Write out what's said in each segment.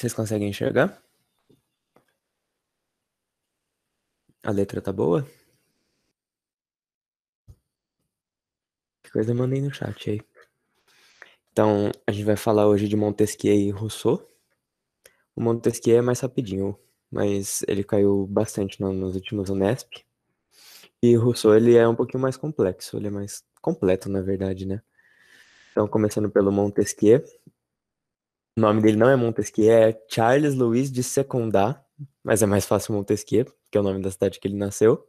Vocês conseguem enxergar? A letra tá boa? Que coisa eu mandei no chat aí. Então, a gente vai falar hoje de Montesquieu e Rousseau. O Montesquieu é mais rapidinho, mas ele caiu bastante nos últimos Unesp. E Rousseau, ele é um pouquinho mais complexo, ele é mais completo, na verdade, né? Então, começando pelo Montesquieu, o nome dele não é Montesquieu, é Charles Louis de Secondat, mas é mais fácil Montesquieu, que é o nome da cidade que ele nasceu.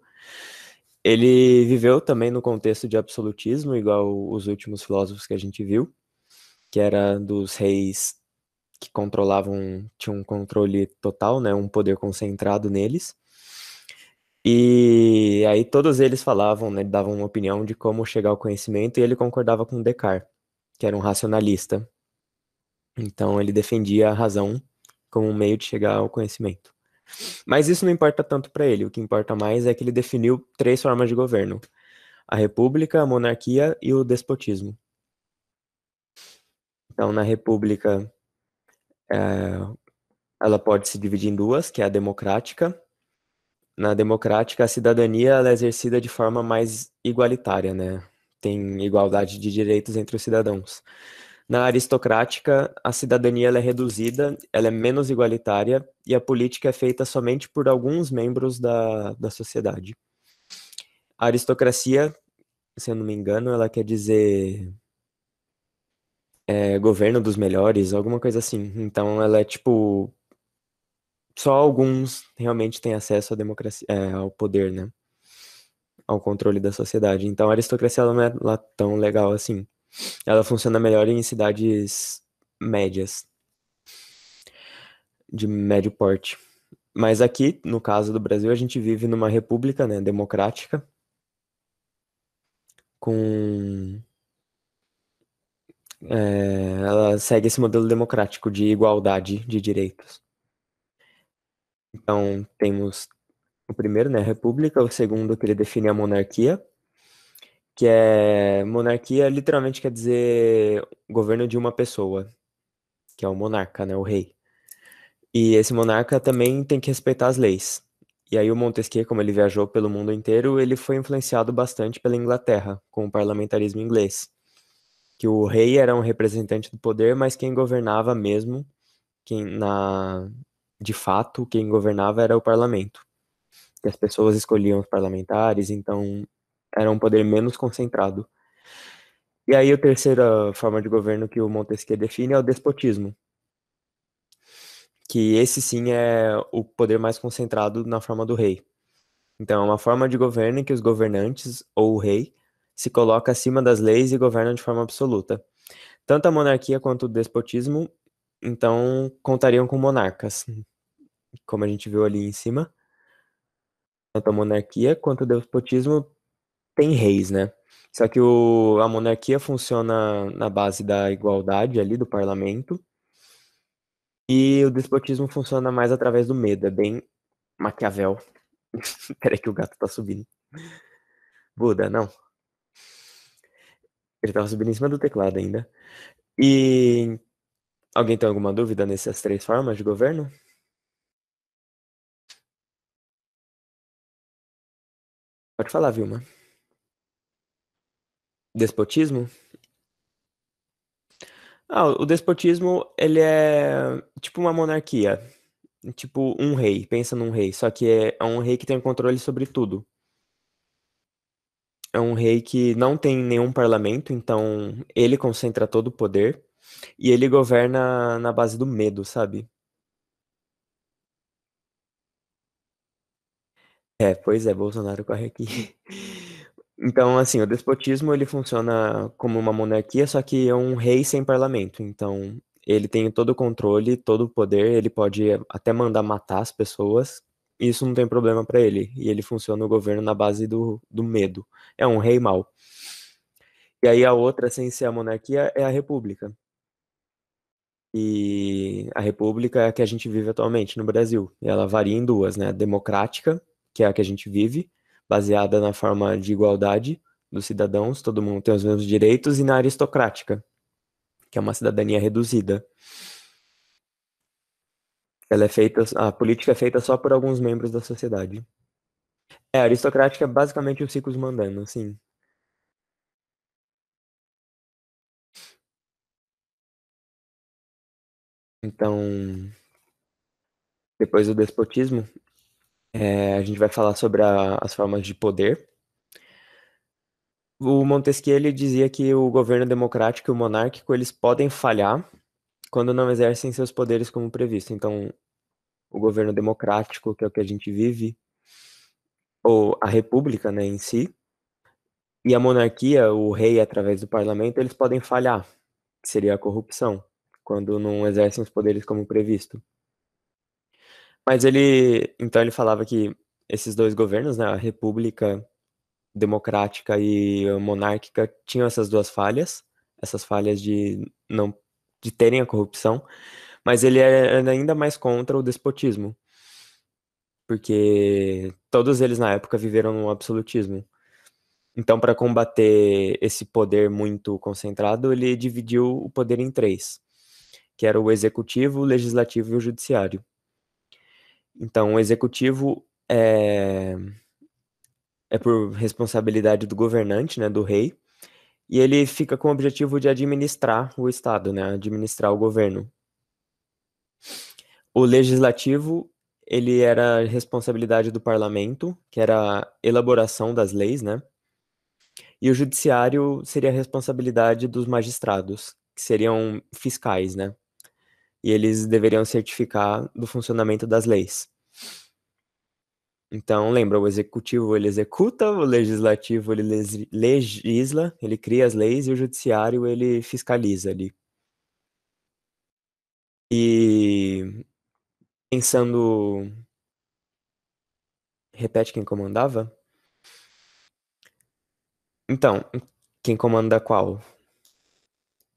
Ele viveu também no contexto de absolutismo, igual os últimos filósofos que a gente viu, que era dos reis que controlavam, tinham um controle total, né, um poder concentrado neles. E aí todos eles falavam, né, davam uma opinião de como chegar ao conhecimento e ele concordava com Descartes, que era um racionalista, então ele defendia a razão como um meio de chegar ao conhecimento. Mas isso não importa tanto para ele, o que importa mais é que ele definiu três formas de governo: a república, a monarquia e o despotismo. Então, na república, é, ela pode se dividir em duas, que é a democrática. Na democrática, a cidadania é exercida de forma mais igualitária, né? Tem igualdade de direitos entre os cidadãos. Na aristocrática, a cidadania é reduzida, ela é menos igualitária e a política é feita somente por alguns membros da, da sociedade. A aristocracia, se eu não me engano, ela quer dizer é, governo dos melhores, alguma coisa assim. Então ela é tipo só alguns realmente têm acesso à democracia, é, ao poder, né? Ao controle da sociedade. Então a aristocracia não é lá tão legal assim. Ela funciona melhor em cidades médias, de médio porte. Mas aqui, no caso do Brasil, a gente vive numa república né, democrática com. É, ela segue esse modelo democrático de igualdade de direitos. Então, temos o primeiro, né, a república, o segundo que ele define a monarquia, que é monarquia literalmente quer dizer governo de uma pessoa, que é o monarca, né, o rei. E esse monarca também tem que respeitar as leis. E aí o Montesquieu, como ele viajou pelo mundo inteiro, ele foi influenciado bastante pela Inglaterra, com o parlamentarismo inglês, que o rei era um representante do poder, mas quem governava mesmo, quem na de fato, quem governava era o parlamento. Que as pessoas escolhiam os parlamentares, então era um poder menos concentrado. E aí a terceira forma de governo que o Montesquieu define é o despotismo, que esse sim é o poder mais concentrado na forma do rei. Então, é uma forma de governo em que os governantes, ou o rei, se coloca acima das leis e governa de forma absoluta. Tanto a monarquia quanto o despotismo, então, contariam com monarcas, como a gente viu ali em cima. Tanto a monarquia quanto o despotismo tem reis, né? Só que o, a monarquia funciona na base da igualdade ali do parlamento. E o despotismo funciona mais através do medo. É bem Maquiavel. Peraí que o gato tá subindo. Buda, não. Ele tava subindo em cima do teclado ainda. E alguém tem alguma dúvida nessas três formas de governo? Pode falar, Vilma. Despotismo? Ah, o despotismo, ele é tipo uma monarquia. Tipo um rei, pensa num rei. Só que é, é um rei que tem controle sobre tudo. É um rei que não tem nenhum parlamento, então ele concentra todo o poder. E ele governa na base do medo, sabe? É, pois é, Bolsonaro corre aqui. Então, assim, o despotismo ele funciona como uma monarquia, só que é um rei sem parlamento. Então, ele tem todo o controle, todo o poder, ele pode até mandar matar as pessoas. E isso não tem problema para ele. E ele funciona o governo na base do, do medo. É um rei mau. E aí a outra, sem ser a monarquia, é a república. E a república é a que a gente vive atualmente no Brasil. E ela varia em duas, né? A democrática, que é a que a gente vive, baseada na forma de igualdade dos cidadãos, todo mundo tem os mesmos direitos, e na aristocrática, que é uma cidadania reduzida. Ela é feita, a política é feita só por alguns membros da sociedade. É, a aristocrática é basicamente o ciclos mandando, sim. Então, depois do despotismo, é, a gente vai falar sobre a, as formas de poder. O Montesquieu ele dizia que o governo democrático e o monárquico eles podem falhar quando não exercem seus poderes como previsto. Então, o governo democrático, que é o que a gente vive, ou a república né, em si, e a monarquia, o rei através do parlamento, eles podem falhar, que seria a corrupção, quando não exercem os poderes como previsto. Mas ele, então ele falava que esses dois governos, né, a República Democrática e Monárquica, tinham essas duas falhas, essas falhas de não de terem a corrupção, mas ele é, era é ainda mais contra o despotismo, porque todos eles na época viveram no absolutismo. Então, para combater esse poder muito concentrado, ele dividiu o poder em três, que era o executivo, o legislativo e o judiciário. Então, o executivo é, é por responsabilidade do governante, né, do rei, e ele fica com o objetivo de administrar o Estado, né, administrar o governo. O legislativo, ele era responsabilidade do parlamento, que era a elaboração das leis, né, e o judiciário seria a responsabilidade dos magistrados, que seriam fiscais, né? e eles deveriam certificar do funcionamento das leis. Então, lembra, o executivo ele executa, o legislativo ele legisla, ele cria as leis e o judiciário ele fiscaliza ali. E pensando repete quem comandava? Então, quem comanda qual?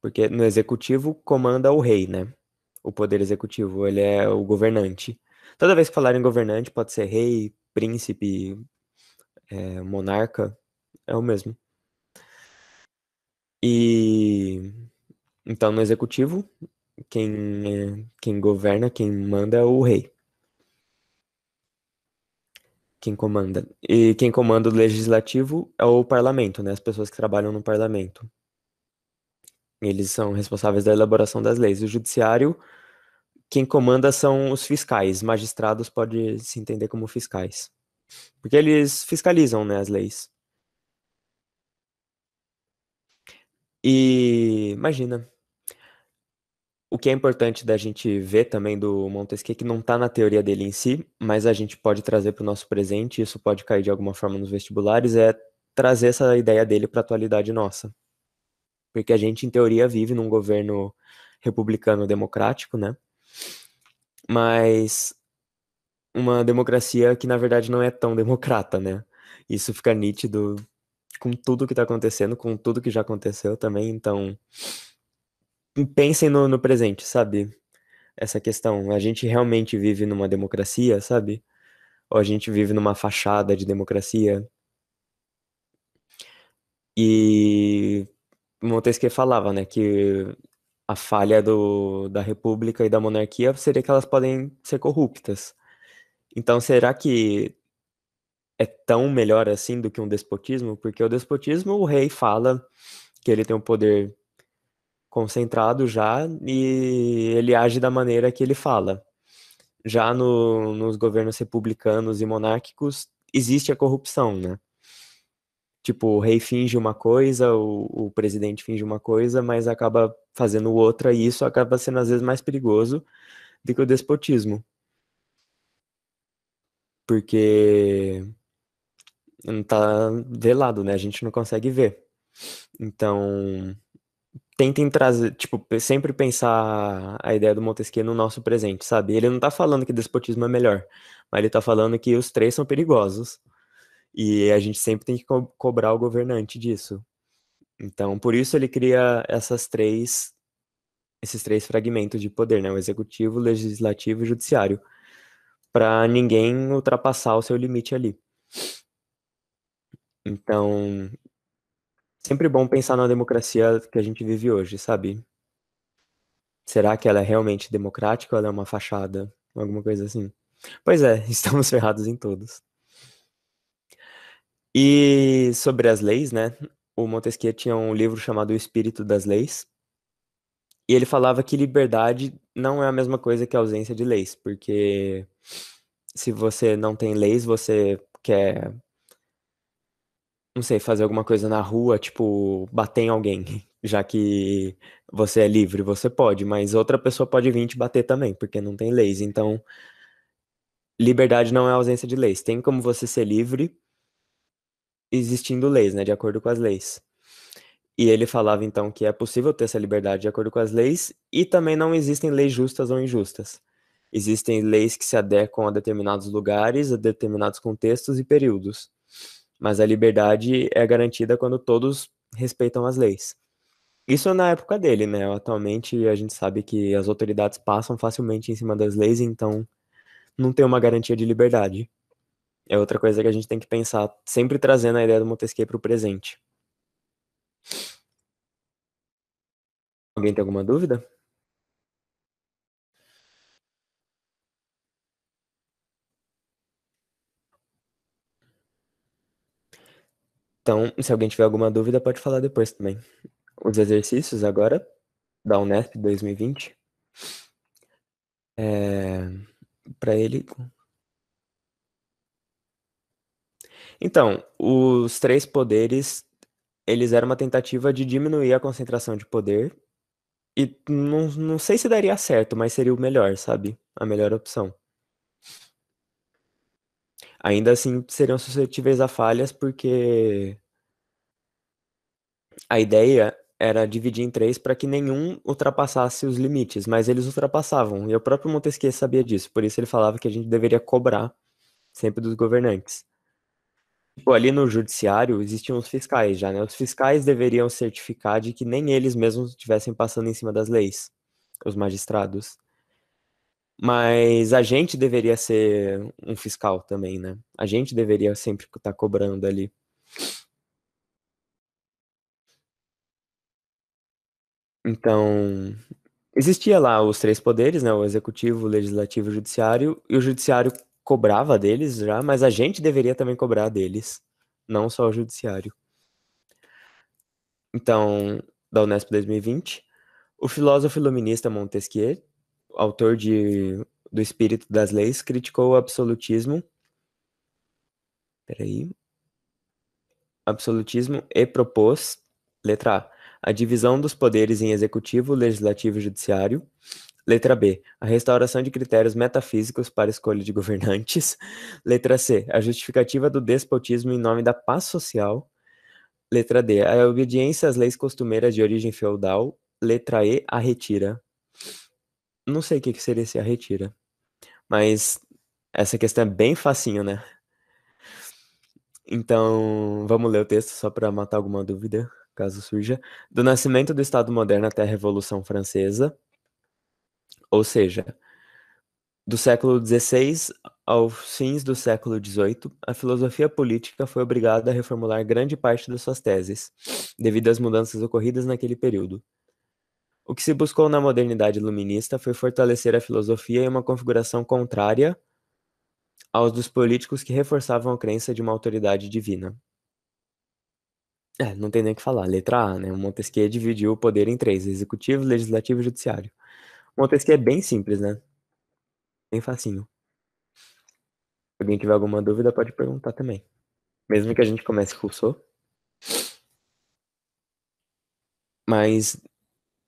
Porque no executivo comanda o rei, né? o poder executivo, ele é o governante. Toda vez que falarem governante, pode ser rei, príncipe, é, monarca, é o mesmo. E então no executivo, quem, é, quem governa, quem manda é o rei. Quem comanda. E quem comanda o legislativo é o parlamento, né? As pessoas que trabalham no parlamento. Eles são responsáveis da elaboração das leis. O judiciário, quem comanda são os fiscais. Magistrados pode se entender como fiscais. Porque eles fiscalizam né, as leis. E imagina. O que é importante da gente ver também do Montesquieu, é que não está na teoria dele em si, mas a gente pode trazer para o nosso presente, isso pode cair de alguma forma nos vestibulares, é trazer essa ideia dele para a atualidade nossa porque a gente, em teoria, vive num governo republicano democrático, né? Mas uma democracia que, na verdade, não é tão democrata, né? Isso fica nítido com tudo que tá acontecendo, com tudo que já aconteceu também, então pensem no, no presente, sabe? Essa questão, a gente realmente vive numa democracia, sabe? Ou a gente vive numa fachada de democracia? E Montesquieu falava, né, que a falha do, da república e da monarquia seria que elas podem ser corruptas. Então, será que é tão melhor assim do que um despotismo? Porque o despotismo, o rei fala que ele tem um poder concentrado já e ele age da maneira que ele fala. Já no, nos governos republicanos e monárquicos existe a corrupção, né? Tipo, o rei finge uma coisa, o, o presidente finge uma coisa, mas acaba fazendo outra, e isso acaba sendo às vezes mais perigoso do que o despotismo. Porque não tá velado, né? A gente não consegue ver. Então, tentem trazer, tipo, sempre pensar a ideia do Montesquieu no nosso presente, sabe? Ele não tá falando que despotismo é melhor, mas ele tá falando que os três são perigosos. E a gente sempre tem que co cobrar o governante disso. Então, por isso ele cria essas três esses três fragmentos de poder, né? O executivo, o legislativo e o judiciário, para ninguém ultrapassar o seu limite ali. Então, sempre bom pensar na democracia que a gente vive hoje, sabe? Será que ela é realmente democrática ou ela é uma fachada? Alguma coisa assim. Pois é, estamos ferrados em todos. E sobre as leis, né? O Montesquieu tinha um livro chamado O Espírito das Leis. E ele falava que liberdade não é a mesma coisa que ausência de leis, porque se você não tem leis, você quer não sei, fazer alguma coisa na rua, tipo, bater em alguém, já que você é livre, você pode, mas outra pessoa pode vir te bater também, porque não tem leis. Então, liberdade não é ausência de leis. Tem como você ser livre existindo leis, né, de acordo com as leis. E ele falava então que é possível ter essa liberdade de acordo com as leis e também não existem leis justas ou injustas. Existem leis que se adequam a determinados lugares, a determinados contextos e períodos. Mas a liberdade é garantida quando todos respeitam as leis. Isso na época dele, né? Atualmente a gente sabe que as autoridades passam facilmente em cima das leis, então não tem uma garantia de liberdade é outra coisa que a gente tem que pensar, sempre trazendo a ideia do Montesquieu para o presente. Alguém tem alguma dúvida? Então, se alguém tiver alguma dúvida, pode falar depois também. Os exercícios agora da Unesp 2020. É, para ele, Então, os três poderes, eles eram uma tentativa de diminuir a concentração de poder. E não, não sei se daria certo, mas seria o melhor, sabe? A melhor opção. Ainda assim, seriam suscetíveis a falhas, porque a ideia era dividir em três para que nenhum ultrapassasse os limites, mas eles ultrapassavam. E o próprio Montesquieu sabia disso, por isso ele falava que a gente deveria cobrar sempre dos governantes. Tipo, ali no judiciário existiam os fiscais já, né? Os fiscais deveriam certificar de que nem eles mesmos estivessem passando em cima das leis, os magistrados. Mas a gente deveria ser um fiscal também, né? A gente deveria sempre estar tá cobrando ali. Então, existia lá os três poderes, né? O executivo, o legislativo e o judiciário, e o judiciário cobrava deles já, mas a gente deveria também cobrar deles, não só o judiciário. Então, da Unesp 2020, o filósofo iluminista Montesquieu, autor de do Espírito das Leis, criticou o absolutismo. Peraí. Absolutismo e propôs, letra A, a divisão dos poderes em executivo, legislativo e judiciário, Letra B, a restauração de critérios metafísicos para escolha de governantes. Letra C, a justificativa do despotismo em nome da paz social. Letra D, a obediência às leis costumeiras de origem feudal. Letra E, a retira. Não sei o que, seria se a retira. Mas essa questão é bem facinho, né? Então, vamos ler o texto só para matar alguma dúvida, caso surja. Do nascimento do Estado moderno até a Revolução Francesa ou seja, do século XVI aos fins do século XVIII, a filosofia política foi obrigada a reformular grande parte das suas teses, devido às mudanças ocorridas naquele período. O que se buscou na modernidade iluminista foi fortalecer a filosofia em uma configuração contrária aos dos políticos que reforçavam a crença de uma autoridade divina. É, não tem nem o que falar. Letra A, né? Montesquieu dividiu o poder em três: executivo, legislativo e judiciário. Uma coisa que é bem simples, né? Bem facinho. Se alguém tiver alguma dúvida, pode perguntar também. Mesmo que a gente comece com o Rousseau. Mas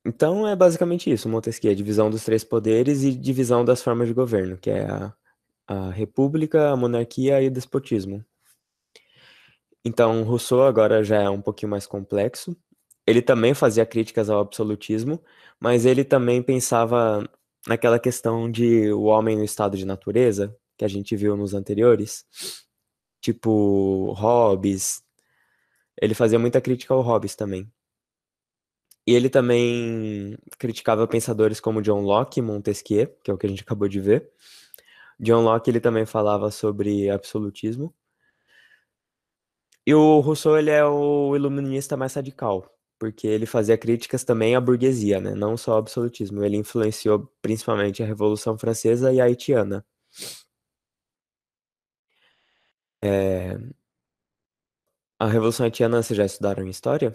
então é basicamente isso, Montesquieu, é divisão dos três poderes e divisão das formas de governo, que é a, a república, a monarquia e o despotismo. Então, Rousseau agora já é um pouquinho mais complexo ele também fazia críticas ao absolutismo, mas ele também pensava naquela questão de o homem no estado de natureza, que a gente viu nos anteriores, tipo Hobbes. Ele fazia muita crítica ao Hobbes também. E ele também criticava pensadores como John Locke e Montesquieu, que é o que a gente acabou de ver. John Locke ele também falava sobre absolutismo. E o Rousseau ele é o iluminista mais radical, porque ele fazia críticas também à burguesia, né? não só ao absolutismo. Ele influenciou principalmente a Revolução Francesa e a haitiana. É... A Revolução Haitiana, vocês já estudaram história?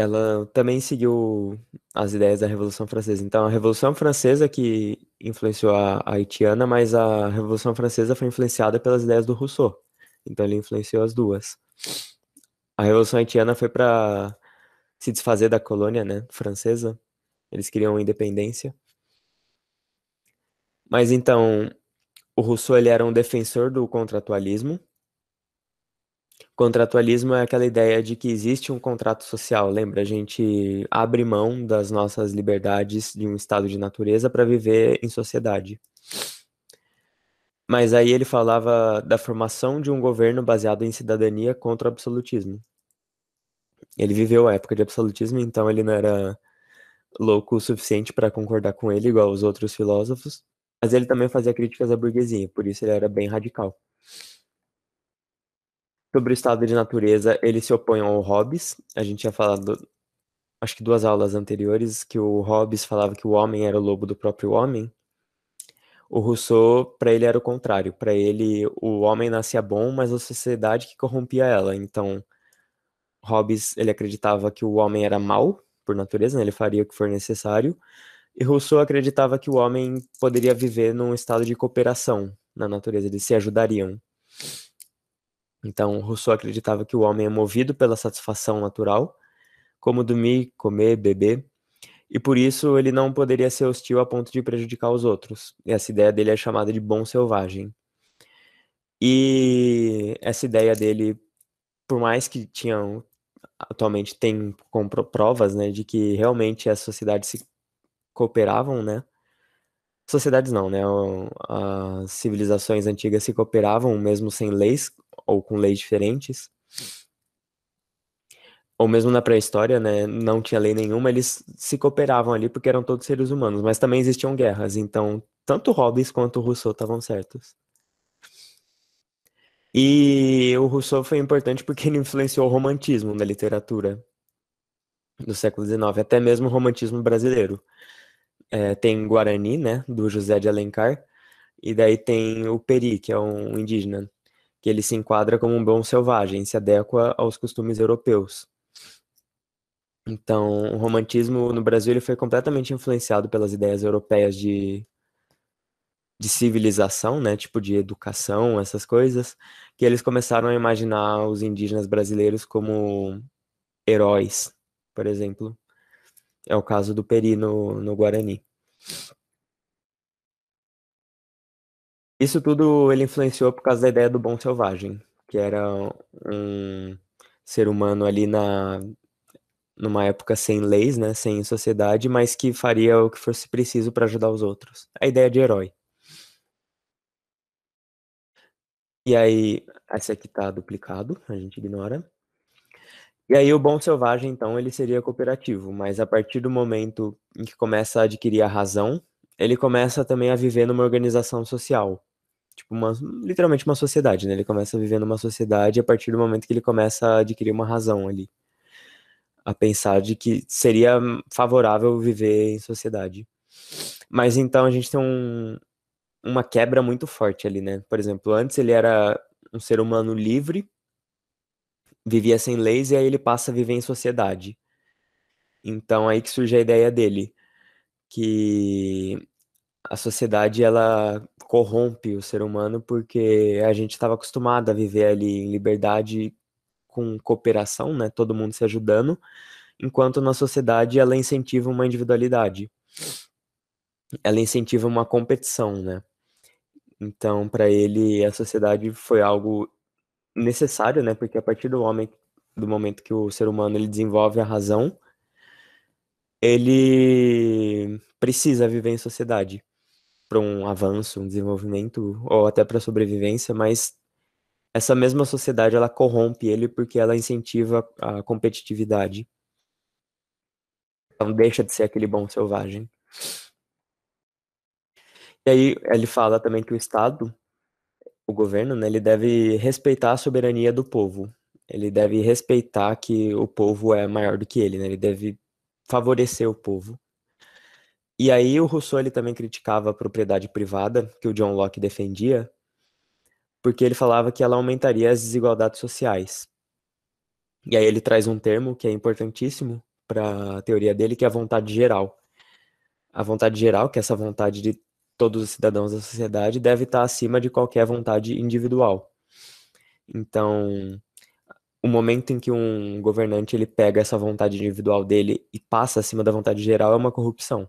Ela também seguiu as ideias da Revolução Francesa. Então, a Revolução Francesa que influenciou a haitiana, mas a Revolução Francesa foi influenciada pelas ideias do Rousseau. Então, ele influenciou as duas a Revolução Haitiana foi para se desfazer da colônia né, francesa. Eles queriam independência. Mas então, o Rousseau ele era um defensor do contratualismo. Contratualismo é aquela ideia de que existe um contrato social. Lembra, a gente abre mão das nossas liberdades de um estado de natureza para viver em sociedade. Mas aí ele falava da formação de um governo baseado em cidadania contra o absolutismo. Ele viveu a época de absolutismo, então ele não era louco o suficiente para concordar com ele, igual os outros filósofos. Mas ele também fazia críticas à burguesia, por isso ele era bem radical. Sobre o estado de natureza, ele se opõe ao Hobbes. A gente tinha falado, acho que duas aulas anteriores, que o Hobbes falava que o homem era o lobo do próprio homem. O Rousseau, para ele, era o contrário. Para ele, o homem nascia bom, mas a sociedade que corrompia ela. Então, Hobbes, ele acreditava que o homem era mau, por natureza, né? ele faria o que for necessário. E Rousseau acreditava que o homem poderia viver num estado de cooperação na natureza, eles se ajudariam. Então, Rousseau acreditava que o homem é movido pela satisfação natural, como dormir, comer, beber, e por isso ele não poderia ser hostil a ponto de prejudicar os outros. E essa ideia dele é chamada de bom selvagem. E essa ideia dele, por mais que tinham atualmente tem com provas, né, de que realmente as sociedades se cooperavam, né? Sociedades não, né? As civilizações antigas se cooperavam mesmo sem leis ou com leis diferentes ou mesmo na pré-história, né, não tinha lei nenhuma, eles se cooperavam ali porque eram todos seres humanos, mas também existiam guerras, então tanto Hobbes quanto Rousseau estavam certos. E o Rousseau foi importante porque ele influenciou o romantismo na literatura do século XIX, até mesmo o romantismo brasileiro. É, tem Guarani, né, do José de Alencar, e daí tem o Peri, que é um indígena, que ele se enquadra como um bom selvagem, se adequa aos costumes europeus. Então, o romantismo no Brasil ele foi completamente influenciado pelas ideias europeias de, de civilização, né? Tipo de educação, essas coisas, que eles começaram a imaginar os indígenas brasileiros como heróis, por exemplo. É o caso do Peri no, no Guarani. Isso tudo ele influenciou por causa da ideia do bom selvagem, que era um ser humano ali na numa época sem leis, né, sem sociedade, mas que faria o que fosse preciso para ajudar os outros. A ideia de herói. E aí, essa aqui está duplicado, a gente ignora. E aí o bom selvagem, então, ele seria cooperativo, mas a partir do momento em que começa a adquirir a razão, ele começa também a viver numa organização social. Tipo, uma, literalmente uma sociedade, né? Ele começa a viver numa sociedade a partir do momento que ele começa a adquirir uma razão ali a pensar de que seria favorável viver em sociedade. Mas então a gente tem um, uma quebra muito forte ali, né? Por exemplo, antes ele era um ser humano livre, vivia sem leis, e aí ele passa a viver em sociedade. Então aí que surge a ideia dele, que a sociedade ela corrompe o ser humano porque a gente estava acostumado a viver ali em liberdade com cooperação, né, todo mundo se ajudando, enquanto na sociedade ela incentiva uma individualidade. Ela incentiva uma competição, né? Então, para ele, a sociedade foi algo necessário, né? Porque a partir do homem, do momento que o ser humano ele desenvolve a razão, ele precisa viver em sociedade para um avanço, um desenvolvimento ou até para sobrevivência, mas essa mesma sociedade ela corrompe ele porque ela incentiva a competitividade. Então deixa de ser aquele bom selvagem. E aí ele fala também que o Estado, o governo, né, ele deve respeitar a soberania do povo. Ele deve respeitar que o povo é maior do que ele, né? Ele deve favorecer o povo. E aí o Rousseau ele também criticava a propriedade privada que o John Locke defendia, porque ele falava que ela aumentaria as desigualdades sociais. E aí ele traz um termo que é importantíssimo para a teoria dele, que é a vontade geral. A vontade geral, que é essa vontade de todos os cidadãos da sociedade, deve estar acima de qualquer vontade individual. Então, o momento em que um governante ele pega essa vontade individual dele e passa acima da vontade geral é uma corrupção.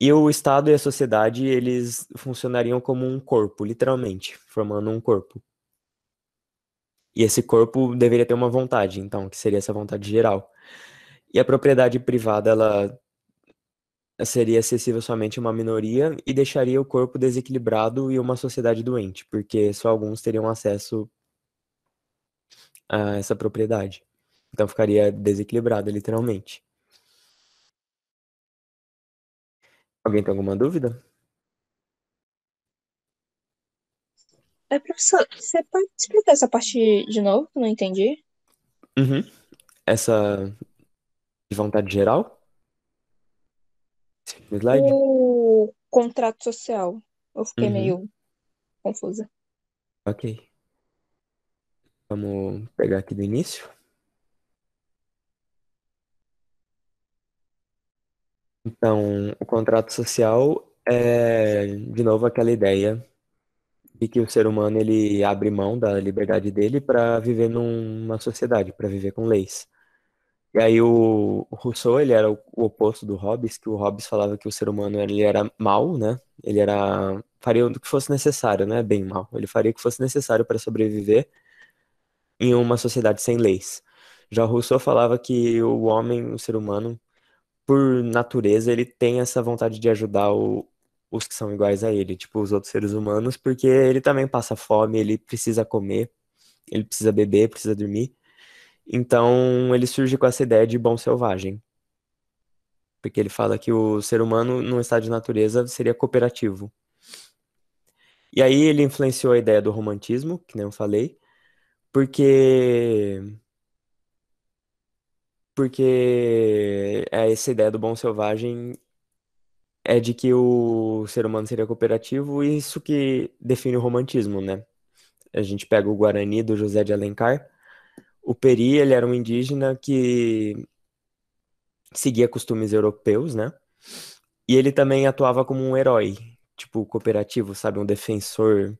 E o Estado e a sociedade, eles funcionariam como um corpo, literalmente, formando um corpo. E esse corpo deveria ter uma vontade, então, que seria essa vontade geral. E a propriedade privada, ela seria acessível somente a uma minoria e deixaria o corpo desequilibrado e uma sociedade doente, porque só alguns teriam acesso a essa propriedade. Então ficaria desequilibrada, literalmente. Alguém tem alguma dúvida? É, professor, você pode explicar essa parte de novo? que Não entendi. Uhum. Essa de vontade geral? Slide. O contrato social. Eu fiquei uhum. meio confusa. Ok. Vamos pegar aqui do início. Então, o contrato social é, de novo, aquela ideia de que o ser humano ele abre mão da liberdade dele para viver numa sociedade, para viver com leis. E aí o Rousseau, ele era o, oposto do Hobbes, que o Hobbes falava que o ser humano ele era mal, né? Ele era faria o que fosse necessário, né? Bem mal. Ele faria o que fosse necessário para sobreviver em uma sociedade sem leis. Já Rousseau falava que o homem, o ser humano, por natureza, ele tem essa vontade de ajudar o, os que são iguais a ele, tipo os outros seres humanos, porque ele também passa fome, ele precisa comer, ele precisa beber, precisa dormir. Então ele surge com essa ideia de bom selvagem. Porque ele fala que o ser humano, num estado de natureza, seria cooperativo. E aí ele influenciou a ideia do romantismo, que nem eu falei, porque porque é essa ideia do bom selvagem é de que o ser humano seria cooperativo e isso que define o romantismo, né? A gente pega o Guarani do José de Alencar. O Peri, ele era um indígena que seguia costumes europeus, né? E ele também atuava como um herói, tipo, cooperativo, sabe? Um defensor,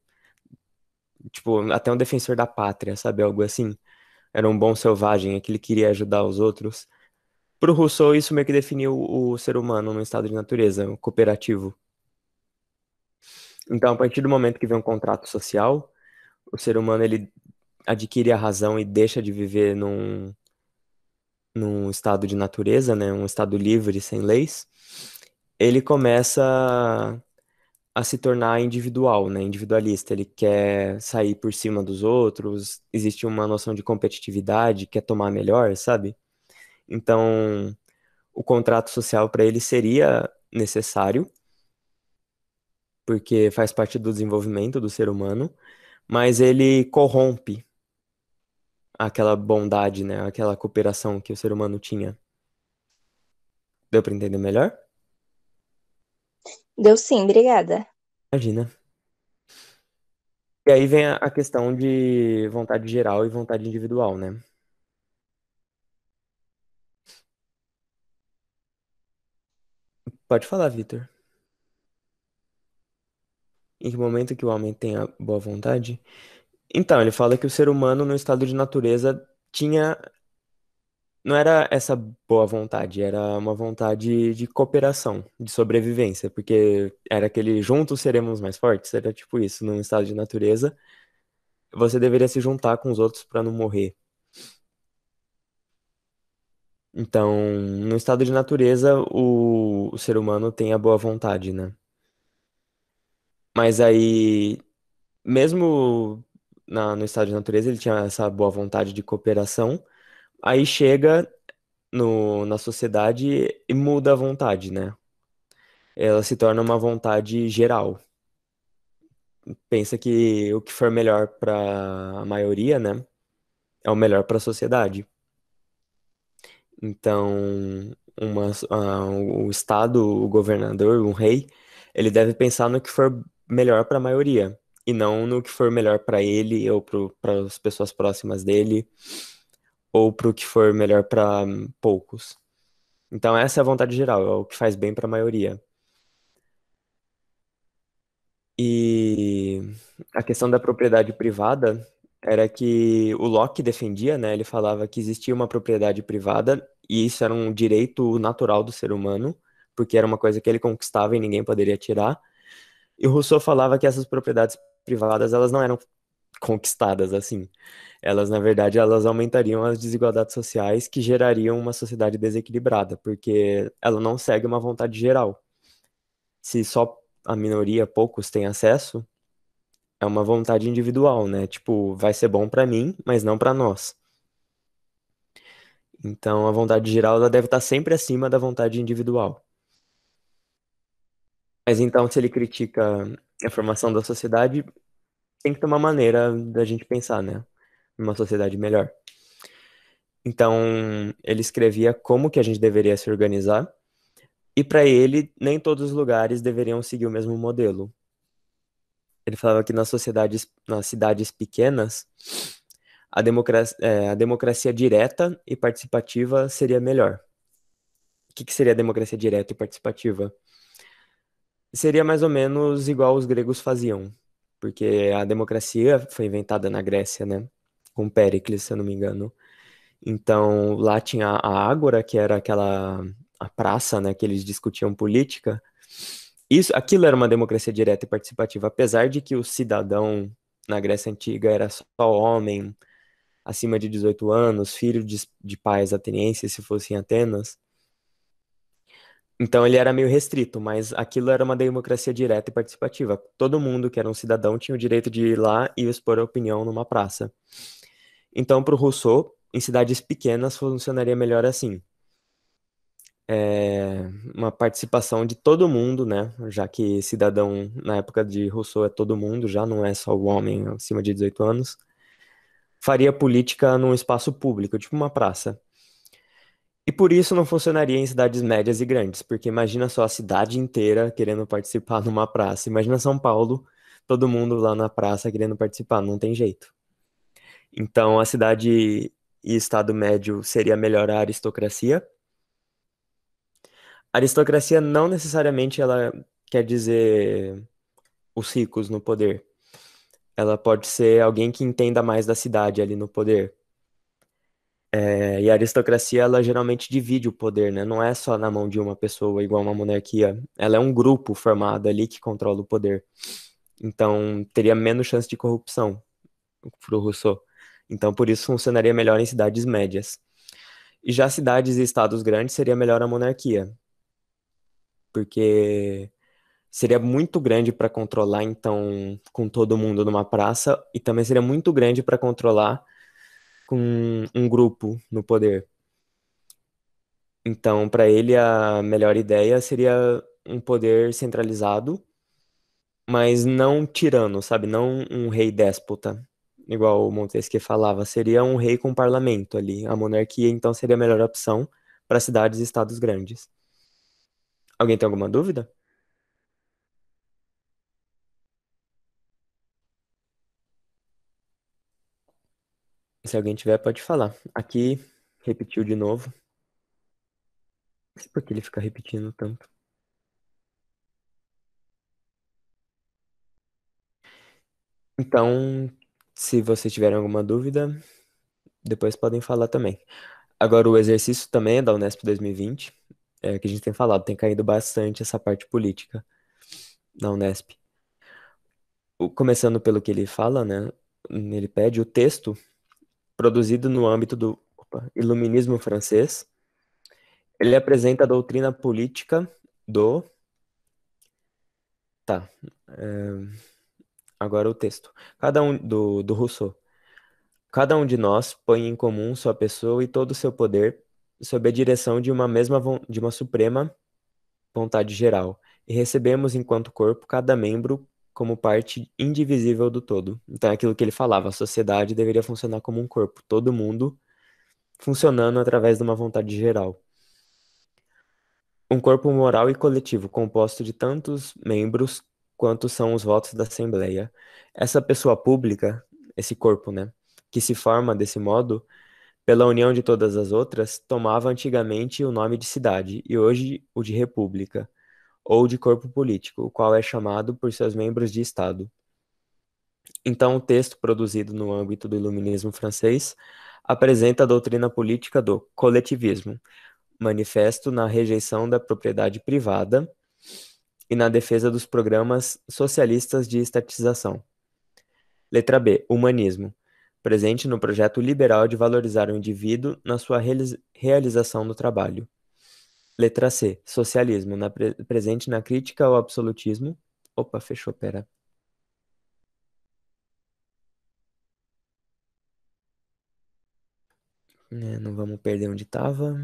tipo, até um defensor da pátria, sabe? Algo assim era um bom selvagem, é que ele queria ajudar os outros. Para o Rousseau, isso meio que definiu o ser humano no estado de natureza, cooperativo. Então, a partir do momento que vem um contrato social, o ser humano ele adquire a razão e deixa de viver num, num estado de natureza, né, um estado livre sem leis. Ele começa a se tornar individual, né? Individualista, ele quer sair por cima dos outros, existe uma noção de competitividade, quer tomar melhor, sabe? Então, o contrato social para ele seria necessário, porque faz parte do desenvolvimento do ser humano, mas ele corrompe aquela bondade, né? Aquela cooperação que o ser humano tinha. Deu para entender melhor? Deu sim, obrigada. Imagina. E aí vem a, questão de vontade geral e vontade individual, né? Pode falar, Vitor. Em que momento que o homem tem a boa vontade? Então, ele fala que o ser humano, no estado de natureza, tinha não era essa boa vontade, era uma vontade de cooperação, de sobrevivência, porque era aquele juntos seremos mais fortes, era tipo isso, num estado de natureza. Você deveria se juntar com os outros para não morrer. Então, no estado de natureza, o, o ser humano tem a boa vontade, né? Mas aí, mesmo na, no estado de natureza, ele tinha essa boa vontade de cooperação Aí chega no, na sociedade e muda a vontade, né? Ela se torna uma vontade geral. Pensa que o que for melhor para a maioria, né? É o melhor para a sociedade. Então, uma, uh, o Estado, o governador, o rei, ele deve pensar no que for melhor para a maioria e não no que for melhor para ele ou para as pessoas próximas dele ou para o que for melhor para hum, poucos. Então, essa é a vontade geral, é o que faz bem para a maioria. E a questão da propriedade privada era que o Locke defendia, né? Ele falava que existia uma propriedade privada e isso era um direito natural do ser humano, porque era uma coisa que ele conquistava e ninguém poderia tirar. E o Rousseau falava que essas propriedades privadas elas não eram conquistadas assim. Elas, na verdade, elas aumentariam as desigualdades sociais que gerariam uma sociedade desequilibrada, porque ela não segue uma vontade geral. Se só a minoria, poucos têm acesso, é uma vontade individual, né? Tipo, vai ser bom para mim, mas não para nós. Então, a vontade geral ela deve estar sempre acima da vontade individual. Mas então, se ele critica a formação da sociedade, tem que ter uma maneira da gente pensar, né? Numa sociedade melhor. Então, ele escrevia como que a gente deveria se organizar. E para ele, nem todos os lugares deveriam seguir o mesmo modelo. Ele falava que nas sociedades, nas cidades pequenas, a democracia, é, a democracia direta e participativa seria melhor. O que, que seria a democracia direta e participativa? Seria mais ou menos igual os gregos faziam, porque a democracia foi inventada na Grécia, né? Com Péricles, se eu não me engano. Então, lá tinha a Ágora, que era aquela a praça, né, que eles discutiam política. Isso, aquilo era uma democracia direta e participativa, apesar de que o cidadão na Grécia antiga era só homem acima de 18 anos, filho de, de pais atenienses, se fosse em Atenas. Então ele era meio restrito, mas aquilo era uma democracia direta e participativa. Todo mundo que era um cidadão tinha o direito de ir lá e expor a opinião numa praça. Então, para o Rousseau, em cidades pequenas funcionaria melhor assim. É uma participação de todo mundo, né? Já que cidadão na época de Rousseau é todo mundo, já não é só o homem acima de 18 anos. Faria política num espaço público, tipo uma praça. E por isso não funcionaria em cidades médias e grandes, porque imagina só a cidade inteira querendo participar numa praça. Imagina São Paulo, todo mundo lá na praça querendo participar, não tem jeito. Então a cidade e Estado médio seria melhor a aristocracia. A aristocracia não necessariamente ela quer dizer os ricos no poder. Ela pode ser alguém que entenda mais da cidade ali no poder. É, e a aristocracia, ela geralmente divide o poder, né? Não é só na mão de uma pessoa, igual uma monarquia. Ela é um grupo formado ali que controla o poder. Então, teria menos chance de corrupção pro Rousseau. Então, por isso, funcionaria melhor em cidades médias. E já cidades e estados grandes seria melhor a monarquia. Porque seria muito grande para controlar, então, com todo mundo numa praça, e também seria muito grande para controlar com um grupo no poder. Então, para ele, a melhor ideia seria um poder centralizado, mas não tirano, sabe? Não um rei déspota, igual o Montesquieu falava. Seria um rei com parlamento ali. A monarquia, então, seria a melhor opção para cidades e estados grandes. Alguém tem alguma dúvida? Se alguém tiver, pode falar. Aqui, repetiu de novo. Não sei por que ele fica repetindo tanto. Então, se vocês tiverem alguma dúvida, depois podem falar também. Agora, o exercício também é da Unesp 2020, é, que a gente tem falado, tem caído bastante essa parte política na Unesp. O, começando pelo que ele fala, né? Ele pede o texto produzido no âmbito do opa, iluminismo francês. Ele apresenta a doutrina política do. Tá. É... Agora o texto. Cada um do, do Rousseau. Cada um de nós põe em comum sua pessoa e todo o seu poder sob a direção de uma mesma de uma suprema vontade geral, e recebemos enquanto corpo cada membro como parte indivisível do todo. Então, é aquilo que ele falava, a sociedade deveria funcionar como um corpo, todo mundo funcionando através de uma vontade geral. Um corpo moral e coletivo, composto de tantos membros quanto são os votos da Assembleia. Essa pessoa pública, esse corpo, né, que se forma desse modo, pela união de todas as outras, tomava antigamente o nome de cidade e hoje o de república ou de corpo político, o qual é chamado por seus membros de Estado. Então, o texto produzido no âmbito do iluminismo francês apresenta a doutrina política do coletivismo, manifesto na rejeição da propriedade privada e na defesa dos programas socialistas de estatização. Letra B. Humanismo. Presente no projeto liberal de valorizar o indivíduo na sua realização do trabalho. Letra C. Socialismo. Na pre presente na crítica ao absolutismo. Opa, fechou, pera. É, não vamos perder onde estava.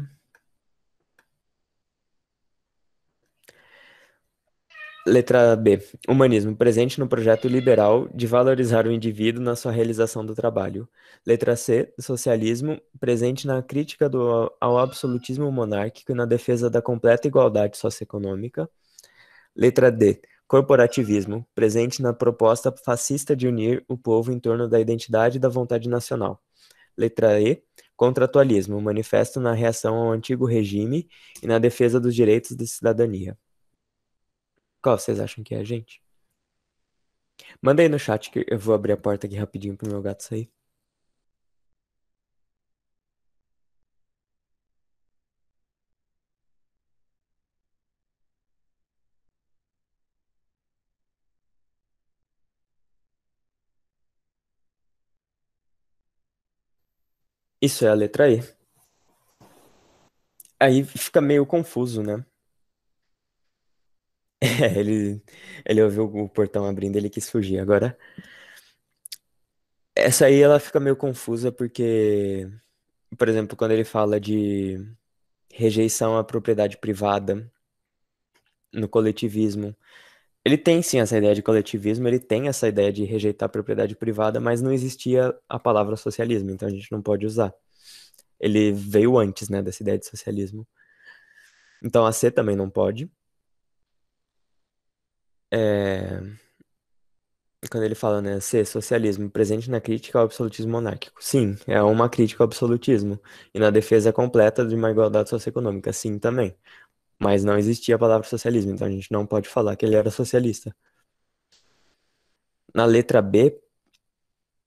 Letra B. Humanismo presente no projeto liberal de valorizar o indivíduo na sua realização do trabalho. Letra C. Socialismo presente na crítica do, ao absolutismo monárquico e na defesa da completa igualdade socioeconômica. Letra D. Corporativismo presente na proposta fascista de unir o povo em torno da identidade e da vontade nacional. Letra E. Contratualismo manifesto na reação ao antigo regime e na defesa dos direitos de cidadania. Qual vocês acham que é a gente? Manda aí no chat que eu vou abrir a porta aqui rapidinho pro meu gato sair. Isso é a letra E. Aí fica meio confuso, né? É, ele, ele ouviu o portão abrindo, ele quis fugir. Agora, essa aí ela fica meio confusa porque, por exemplo, quando ele fala de rejeição à propriedade privada no coletivismo, ele tem sim essa ideia de coletivismo, ele tem essa ideia de rejeitar a propriedade privada, mas não existia a palavra socialismo, então a gente não pode usar. Ele veio antes, né, dessa ideia de socialismo. Então a C também não pode. É... Quando ele fala, né, C, socialismo, presente na crítica ao absolutismo monárquico. Sim, é uma crítica ao absolutismo. E na defesa completa de uma igualdade socioeconômica, sim, também. Mas não existia a palavra socialismo, então a gente não pode falar que ele era socialista. Na letra B,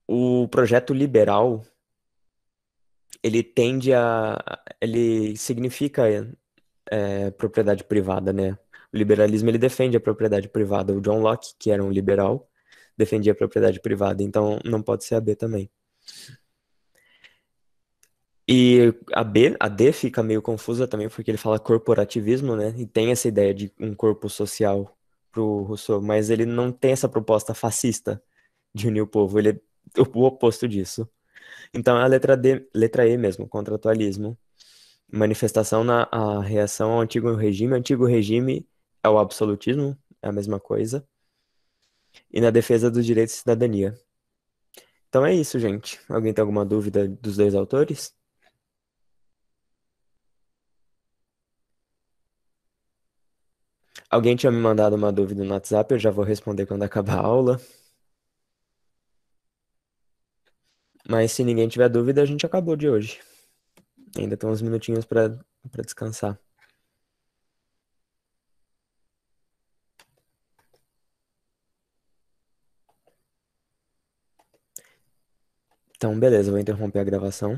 o projeto liberal ele tende a ele significa é, propriedade privada, né? O liberalismo ele defende a propriedade privada. O John Locke, que era um liberal, defendia a propriedade privada, então não pode ser a B também. E a B, a D fica meio confusa também, porque ele fala corporativismo, né? E tem essa ideia de um corpo social o Rousseau, mas ele não tem essa proposta fascista de unir o povo, ele é o oposto disso. Então é a letra D, letra E mesmo, contratualismo. Manifestação na reação ao antigo regime, antigo regime é o absolutismo, é a mesma coisa, e na defesa dos direitos de cidadania. Então é isso, gente. Alguém tem alguma dúvida dos dois autores? Alguém tinha me mandado uma dúvida no WhatsApp, eu já vou responder quando acabar a aula. Mas se ninguém tiver dúvida, a gente acabou de hoje. Ainda tem uns minutinhos para descansar. Então, beleza, vou interromper a gravação.